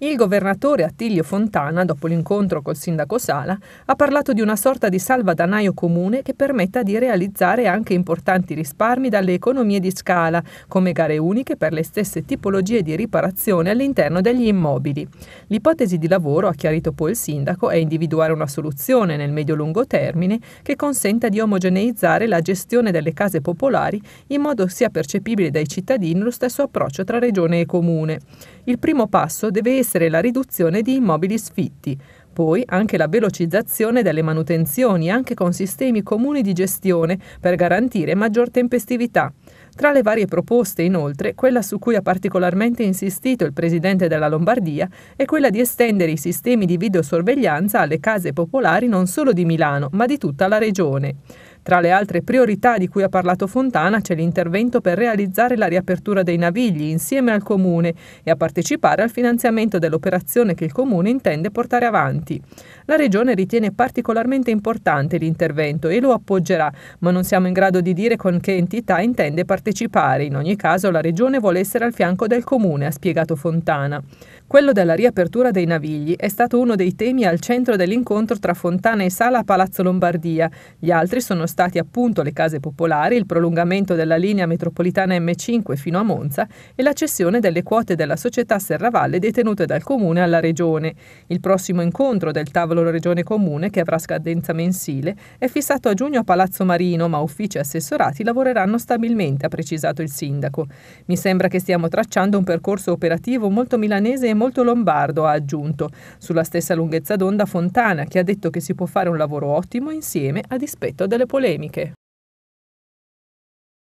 Il governatore Attilio Fontana, dopo l'incontro col sindaco Sala, ha parlato di una sorta di salvadanaio comune che permetta di realizzare anche importanti risparmi dalle economie di scala, come gare uniche per le stesse tipologie di riparazione all'interno degli immobili. L'ipotesi di lavoro, ha chiarito poi il sindaco, è individuare una soluzione nel medio-lungo termine che consenta di omogeneizzare la gestione delle case popolari in modo sia percepibile dai cittadini lo stesso approccio tra regione e comune il primo passo deve essere la riduzione di immobili sfitti, poi anche la velocizzazione delle manutenzioni, anche con sistemi comuni di gestione, per garantire maggior tempestività. Tra le varie proposte, inoltre, quella su cui ha particolarmente insistito il presidente della Lombardia è quella di estendere i sistemi di videosorveglianza alle case popolari non solo di Milano, ma di tutta la regione. Tra le altre priorità di cui ha parlato Fontana c'è l'intervento per realizzare la riapertura dei navigli insieme al Comune e a partecipare al finanziamento dell'operazione che il Comune intende portare avanti. La Regione ritiene particolarmente importante l'intervento e lo appoggerà, ma non siamo in grado di dire con che entità intende partecipare. In ogni caso la Regione vuole essere al fianco del Comune, ha spiegato Fontana. Quello della riapertura dei navigli è stato uno dei temi al centro dell'incontro tra Fontana e Sala a Palazzo Lombardia. Gli altri sono stati appunto le case popolari, il prolungamento della linea metropolitana M5 fino a Monza e la cessione delle quote della società Serravalle detenute dal Comune alla Regione. Il prossimo incontro del tavolo Regione Comune, che avrà scadenza mensile, è fissato a giugno a Palazzo Marino, ma uffici e assessorati lavoreranno stabilmente, ha precisato il sindaco. Mi sembra che stiamo tracciando un percorso operativo molto milanese e molto lombardo, ha aggiunto. Sulla stessa lunghezza d'onda Fontana, che ha detto che si può fare un lavoro ottimo insieme a dispetto delle polemiche.